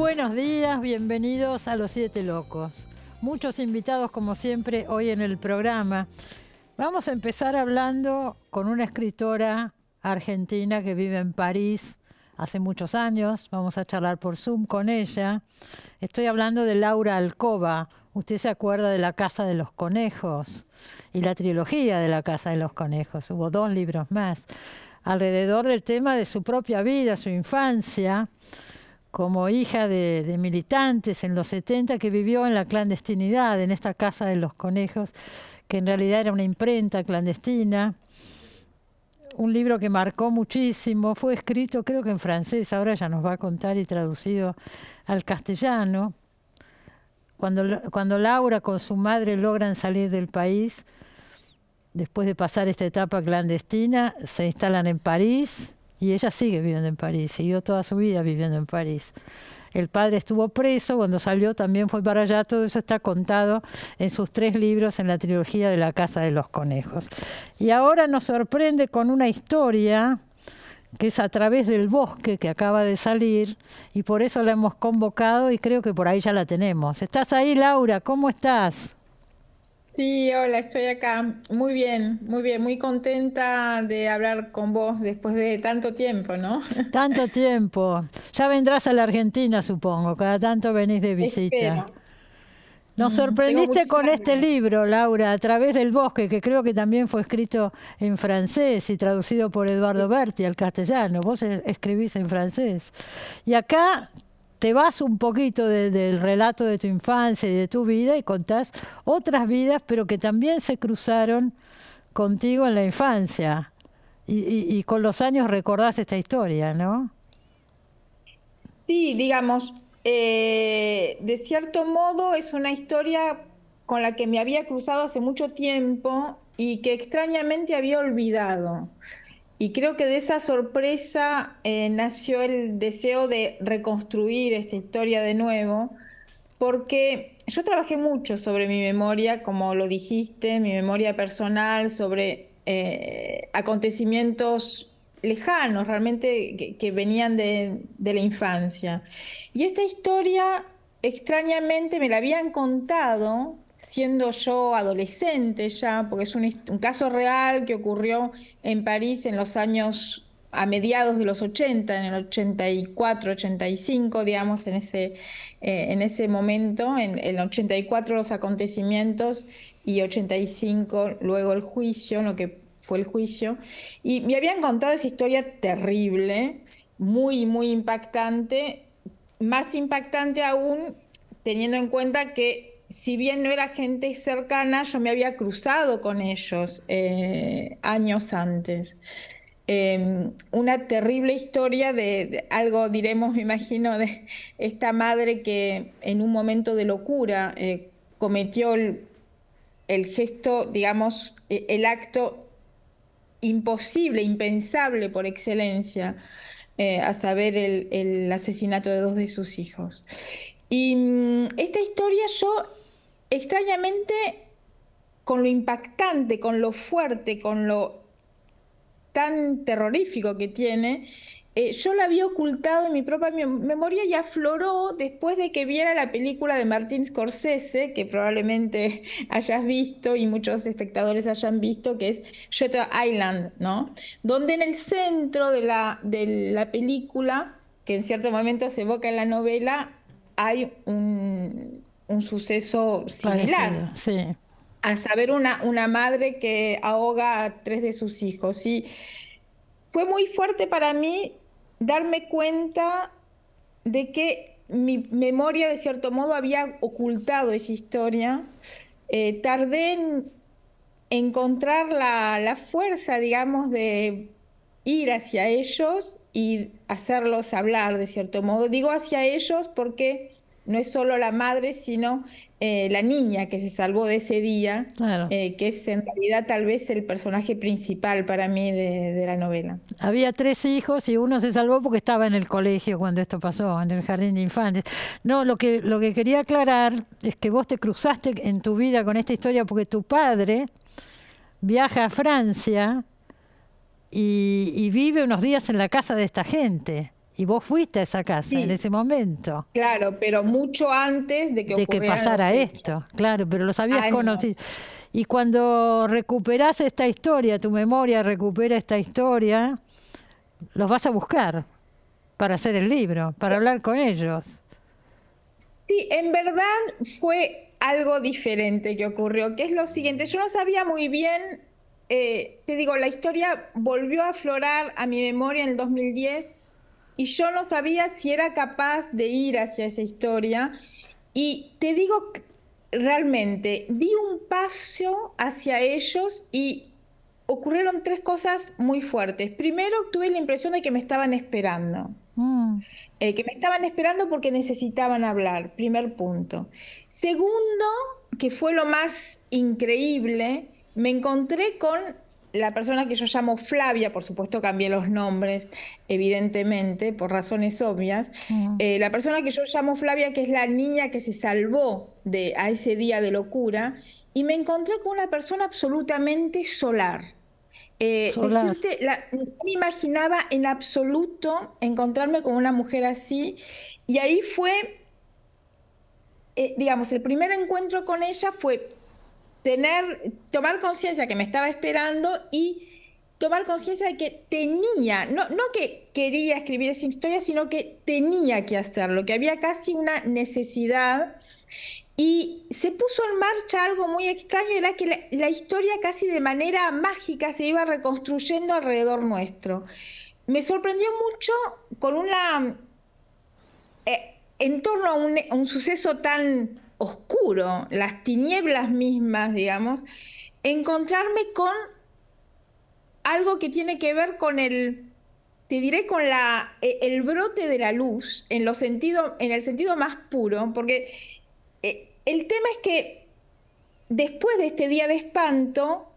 buenos días, bienvenidos a Los Siete Locos. Muchos invitados como siempre hoy en el programa. Vamos a empezar hablando con una escritora argentina que vive en París hace muchos años. Vamos a charlar por Zoom con ella. Estoy hablando de Laura Alcoba. Usted se acuerda de La Casa de los Conejos y la trilogía de La Casa de los Conejos. Hubo dos libros más alrededor del tema de su propia vida, su infancia como hija de, militantes en los 70 que vivió en la clandestinidad, en esta casa de los conejos, que en realidad era una imprenta clandestina. Un libro que marcó muchísimo, fue escrito creo que en francés, ahora ya nos va a contar y traducido al castellano. cuando Laura con su madre logran salir del país, después de pasar esta etapa clandestina, se instalan en París y ella sigue viviendo en París, siguió toda su vida viviendo en París. El padre estuvo preso, cuando salió también fue para allá, todo eso está contado en sus tres libros en la trilogía de la Casa de los Conejos. Y ahora nos sorprende con una historia que es a través del bosque que acaba de salir y por eso la hemos convocado y creo que por ahí ya la tenemos. ¿Estás ahí, Laura? ¿Cómo estás? Sí, hola, estoy acá. Muy bien, muy bien, muy contenta de hablar con vos después de tanto tiempo, ¿no? Tanto tiempo. Ya vendrás a la Argentina, supongo, cada tanto venís de visita. Nos mm, sorprendiste con este libro, Laura, A través del bosque, que creo que también fue escrito en francés y traducido por Eduardo Berti al castellano. Vos escribís en francés. Y acá te vas un poquito del relato de tu infancia y de tu vida y contás otras vidas, pero que también se cruzaron contigo en la infancia. Y, con los años recordás esta historia, ¿no? Sí, digamos, eh, de cierto modo es una historia con la que me había cruzado hace mucho tiempo y que extrañamente había olvidado. Y creo que de esa sorpresa eh, nació el deseo de reconstruir esta historia de nuevo, porque yo trabajé mucho sobre mi memoria, como lo dijiste, mi memoria personal, sobre eh, acontecimientos lejanos, realmente que, venían de la infancia. Y esta historia, extrañamente, me la habían contado siendo yo adolescente ya, porque es un, caso real que ocurrió en París en los años, a mediados de los 80, en el 84, 85, digamos, en ese, eh, en ese momento, en el 84 los acontecimientos y 85 luego el juicio, lo que fue el juicio. Y me habían contado esa historia terrible, muy, muy impactante, más impactante aún teniendo en cuenta que si bien no era gente cercana, yo me había cruzado con ellos eh, años antes. Em, una terrible historia de, algo, diremos, me imagino, de esta madre que en un momento de locura eh, cometió el, gesto, digamos, e, el acto imposible, impensable por excelencia, eh, a saber, el, el asesinato de dos de sus hijos. Y mm, esta historia yo extrañamente, con lo impactante, con lo fuerte, con lo tan terrorífico que tiene, eh, yo la había ocultado en mi propia memoria y afloró después de que viera la película de Martin Scorsese, que probablemente hayas visto y muchos espectadores hayan visto, que es Shutter Island, ¿no? Donde en el centro de la, de la película, que en cierto momento se evoca en la novela, hay un, un suceso similar. sí. A saber, una, una madre que ahoga a tres de sus hijos. Y fue muy fuerte para mí darme cuenta de que mi memoria, de cierto modo, había ocultado esa historia. Eh, tardé en encontrar la, fuerza, digamos, de ir hacia ellos y hacerlos hablar, de cierto modo. Digo hacia ellos porque no es solo la madre, sino eh, la niña que se salvó de ese día, eh, que es en realidad tal vez el personaje principal para mí de, la novela. Había tres hijos y uno se salvó porque estaba en el colegio cuando esto pasó, en el jardín de infantes. No, lo que, lo que quería aclarar es que vos te cruzaste en tu vida con esta historia porque tu padre viaja a Francia y vive unos días en la casa de esta gente. Y vos fuiste a esa casa en ese momento. Claro, pero mucho antes de que, de que pasara esto. Claro, pero los habías conocido. Y cuando recuperás esta historia, tu memoria recupera esta historia, los vas a buscar para hacer el libro, para hablar con ellos. Sí, en verdad fue algo diferente que ocurrió, que es lo siguiente, yo no sabía muy bien, eh, te digo, la historia volvió a aflorar a mi memoria en el 2010 y yo no sabía si era capaz de ir hacia esa historia. Y te digo, realmente, di un paso hacia ellos y ocurrieron tres cosas muy fuertes. Primero, tuve la impresión de que me estaban esperando. Mm. Eh, que me estaban esperando porque necesitaban hablar, primer punto. Segundo, que fue lo más increíble, me encontré con la persona que yo llamo Flavia, por supuesto cambié los nombres, evidentemente, por razones obvias, mm. eh, la persona que yo llamo Flavia, que es la niña que se salvó de, a ese día de locura, y me encontré con una persona absolutamente solar. Eh, no me imaginaba en absoluto encontrarme con una mujer así, y ahí fue, eh, digamos, el primer encuentro con ella fue tener, tomar conciencia que me estaba esperando y tomar conciencia de que tenía, no, no que quería escribir esa historia, sino que tenía que hacerlo, que había casi una necesidad. Y se puso en marcha algo muy extraño, era que la, historia casi de manera mágica se iba reconstruyendo alrededor nuestro. Me sorprendió mucho con una... Eh, en torno a un suceso tan oscuro, las tinieblas mismas, digamos, encontrarme con algo que tiene que ver con el, te diré, con la, e, el brote de la luz, en, lo sentido, en el sentido más puro, porque eh, el tema es que después de este día de espanto,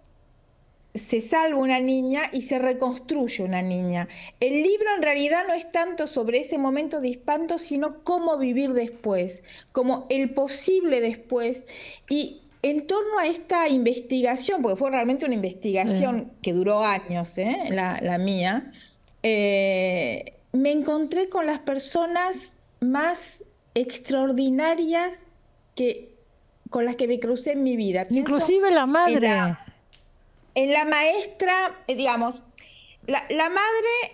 se salva una niña y se reconstruye una niña. El libro en realidad no es tanto sobre ese momento de espanto, sino cómo vivir después, como el posible después. Y en torno a esta investigación, porque fue realmente una investigación que duró años, ¿eh? la, mía, eh, me encontré con las personas más extraordinarias que con las que me crucé en mi vida. Inclusive la madre en la maestra, eh, digamos, la, madre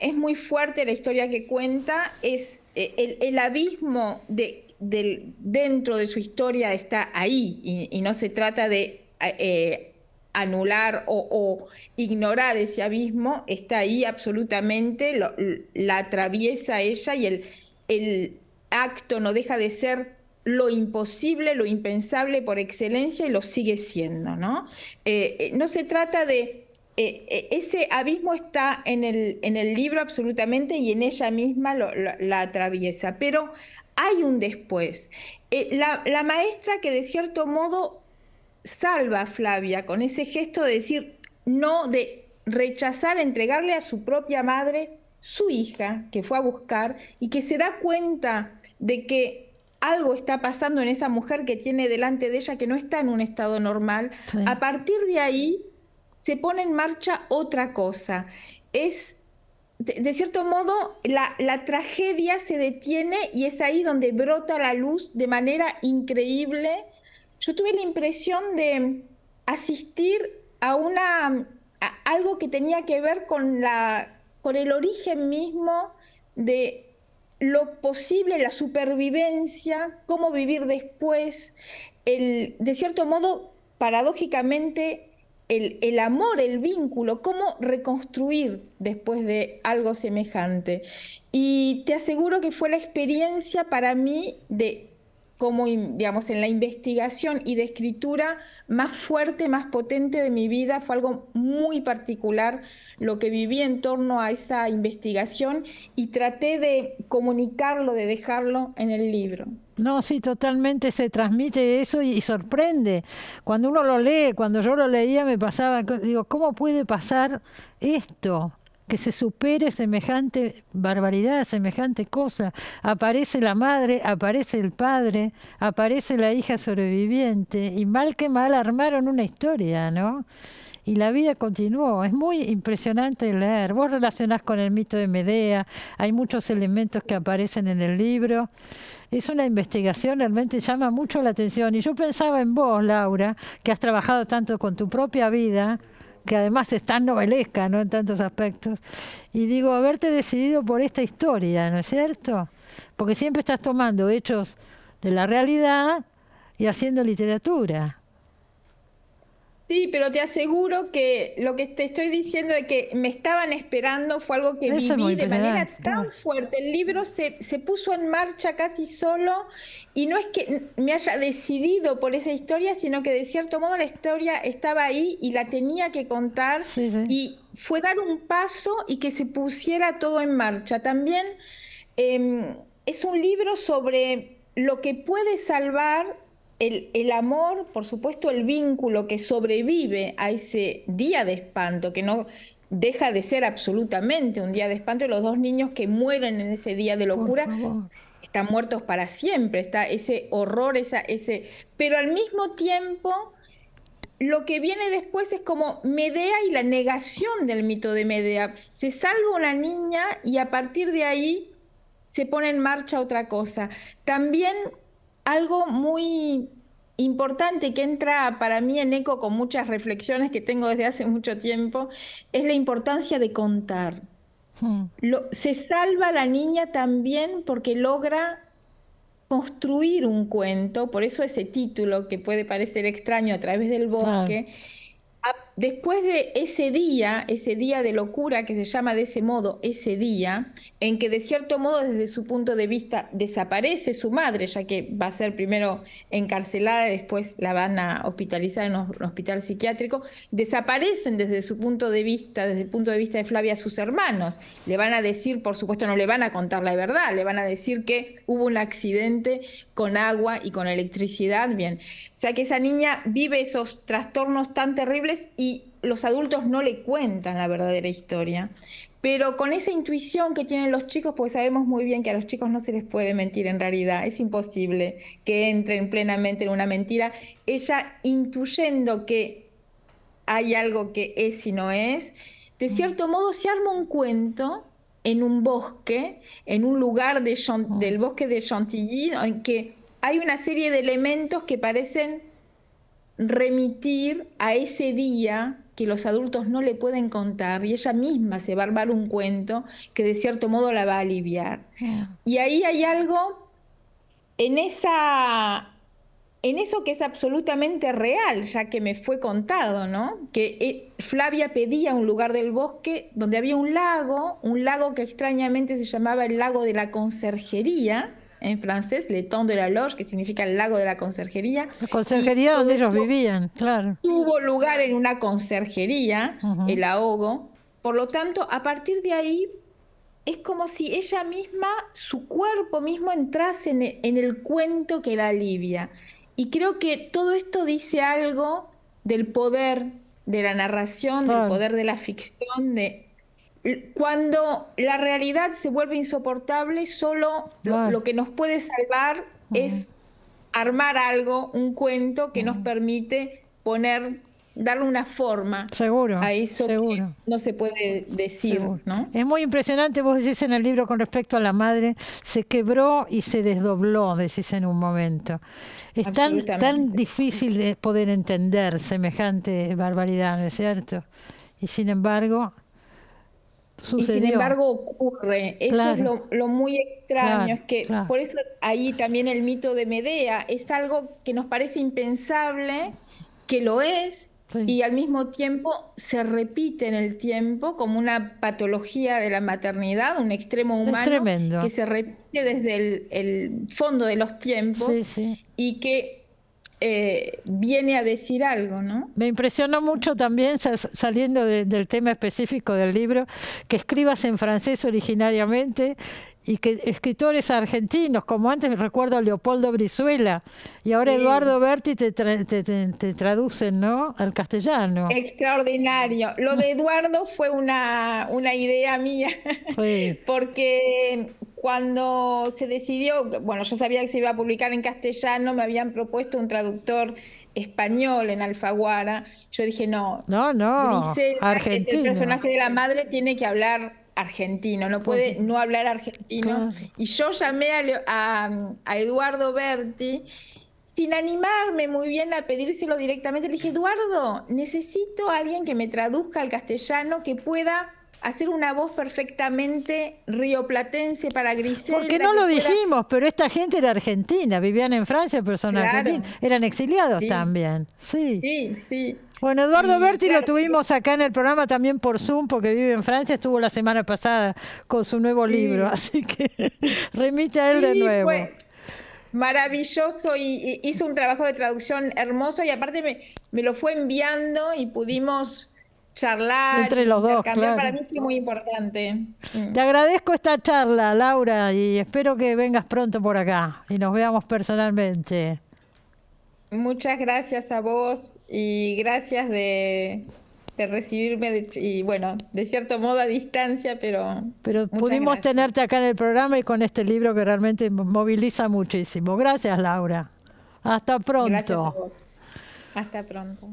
es muy fuerte, la historia que cuenta es eh, el, abismo de, dentro de su historia está ahí y, no se trata de eh, anular o, ignorar ese abismo, está ahí absolutamente, la atraviesa ella y el, el acto no deja de ser lo imposible, lo impensable por excelencia y lo sigue siendo, ¿no? Eh, eh, no se trata de... Eh, ese abismo está en el, en el libro absolutamente y en ella misma la atraviesa, pero hay un después. la, la maestra que de cierto modo salva a Flavia con ese gesto de decir no, de rechazar, entregarle a su propia madre su hija que fue a buscar y que se da cuenta de que algo está pasando en esa mujer que tiene delante de ella que no está en un estado normal, a partir de ahí se pone en marcha otra cosa. Es, de, cierto modo, la, tragedia se detiene y es ahí donde brota la luz de manera increíble. Yo tuve la impresión de asistir a una algo que tenía que ver con la con el origen mismo de lo posible, la supervivencia, cómo vivir después, el, de cierto modo, paradójicamente, el, el, amor, el vínculo, cómo reconstruir después de algo semejante. Y te aseguro que fue la experiencia para mí de como, digamos, en la investigación y de escritura más fuerte, más potente de mi vida. Fue algo muy particular lo que viví en torno a esa investigación y traté de comunicarlo, de dejarlo en el libro. No, sí, totalmente se transmite eso y, y, sorprende. Cuando uno lo lee, cuando yo lo leía me pasaba, digo, ¿cómo puede pasar esto? que se supere semejante barbaridad, semejante cosa. Aparece la madre, aparece el padre, aparece la hija sobreviviente y mal que mal armaron una historia, ¿no? y la vida continuó. Es muy impresionante leer. Vos relacionás con el mito de Medea, hay muchos elementos que aparecen en el libro. Es una investigación, realmente llama mucho la atención. Y yo pensaba en vos, Laura, que has trabajado tanto con tu propia vida que además es tan novelesca, ¿no? En tantos aspectos. Y digo, haberte decidido por esta historia, ¿no es cierto? Porque siempre estás tomando hechos de la realidad y haciendo literatura. Sí, pero te aseguro que lo que te estoy diciendo de que me estaban esperando fue algo que viví de manera tan fuerte. El libro se, se, puso en marcha casi solo y no es que me haya decidido por esa historia, sino que de cierto modo la historia estaba ahí y la tenía que contar y fue dar un paso y que se pusiera todo en marcha. También em, es un libro sobre lo que puede salvar el, amor, por supuesto, el vínculo que sobrevive a ese día de espanto, que no deja de ser absolutamente un día de espanto, y los dos niños que mueren en ese día de locura están muertos para siempre, está ese horror, esa, ese... Pero al mismo tiempo, lo que viene después es como Medea y la negación del mito de Medea. Se salva una niña y a partir de ahí se pone en marcha otra cosa. También algo muy importante que entra para mí en eco con muchas reflexiones que tengo desde hace mucho tiempo es la importancia de contar. Hmm. se salva la niña también porque logra construir un cuento, por eso ese título que puede parecer extraño a través del bosque, después de ese día, ese día de locura que se llama de ese modo, ese día, en que de cierto modo desde su punto de vista desaparece su madre, ya que va a ser primero encarcelada y después la van a hospitalizar en un hospital psiquiátrico, desaparecen desde su punto de vista, desde el punto de vista de Flavia, sus hermanos. Le van a decir, por supuesto, no le van a contar la verdad, le van a decir que hubo un accidente con agua y con electricidad, bien. O sea que esa niña vive esos trastornos tan terribles y los adultos no le cuentan la verdadera historia. Pero con esa intuición que tienen los chicos, pues sabemos muy bien que a los chicos no se les puede mentir en realidad, es imposible que entren plenamente en una mentira, ella intuyendo que hay algo que es y no es, de mm. cierto modo se arma un cuento en un bosque, en un lugar mm. del bosque de Chantilly, en que hay una serie de elementos que parecen remitir a ese día que los adultos no le pueden contar y ella misma se va a armar un cuento que de cierto modo la va a aliviar. Y ahí hay algo en esa en eso que es absolutamente real, ya que me fue contado, ¿no? Que eh, Flavia pedía un lugar del bosque donde había un lago, un lago que extrañamente se llamaba el lago de la conserjería, en francés, Le Temps de la Loge, que significa el lago de la conserjería. La conserjería donde ellos vivían, claro. Tuvo lugar en una conserjería, el ahogo. Por lo tanto, a partir de ahí es como si ella misma, su cuerpo mismo entrase en e, el, cuento que la alivia. Y creo que todo esto dice algo del poder de la narración, del poder de la ficción, de cuando la realidad se vuelve insoportable, solo lo, que nos puede salvar es armar algo, un cuento que nos permite poner darle una forma seguro, a eso no se puede decir. ¿no? Es muy impresionante, vos decís en el libro con respecto a la madre, se quebró y se desdobló, decís en un momento. Es tan, tan difícil de poder entender semejante barbaridad, ¿no es cierto? Y sin embargo, y sin embargo ocurre. Eso es lo, muy extraño. es que por eso ahí también el mito de Medea es algo que nos parece impensable, que lo es, y al mismo tiempo se repite en el tiempo como una patología de la maternidad, un extremo humano que se repite desde el, fondo de los tiempos y que eh, viene a decir algo, ¿no? Me impresionó mucho también, saliendo del tema específico del libro, que escribas en francés originariamente y que escritores argentinos, como antes me recuerdo a Leopoldo Brizuela, y ahora Eduardo Berti te, traducen ¿no? al castellano. Extraordinario. Lo de Eduardo fue una, una idea mía, porque cuando se decidió, bueno, yo sabía que se iba a publicar en castellano, me habían propuesto un traductor español en Alfaguara. Yo dije, no, no, no, el personaje de la madre tiene que hablar argentino, no puede no hablar argentino. Y yo llamé a, a Eduardo Berti sin animarme muy bien a pedírselo directamente, le dije, Eduardo, necesito a alguien que me traduzca al castellano, que pueda hacer una voz perfectamente rioplatense para Grisel. Porque no lo dijimos, pero esta gente era argentina, vivían en Francia, pero son eran exiliados también. Sí, sí. sí. Bueno, Eduardo Berti lo tuvimos acá en el programa también por Zoom, porque vive en Francia, estuvo la semana pasada con su nuevo libro, así que remite a él de nuevo. Fue maravilloso y, hizo un trabajo de traducción hermoso y aparte me lo fue enviando y pudimos charlar. Entre los dos. Claro. Para mí es muy importante. Mm. Te agradezco esta charla, Laura, y espero que vengas pronto por acá y nos veamos personalmente. Muchas gracias a vos y gracias de, recibirme y bueno, de cierto modo a distancia, pero... Pero pudimos tenerte acá en el programa y con este libro que realmente moviliza muchísimo. Gracias, Laura. Hasta pronto. Gracias Hasta pronto.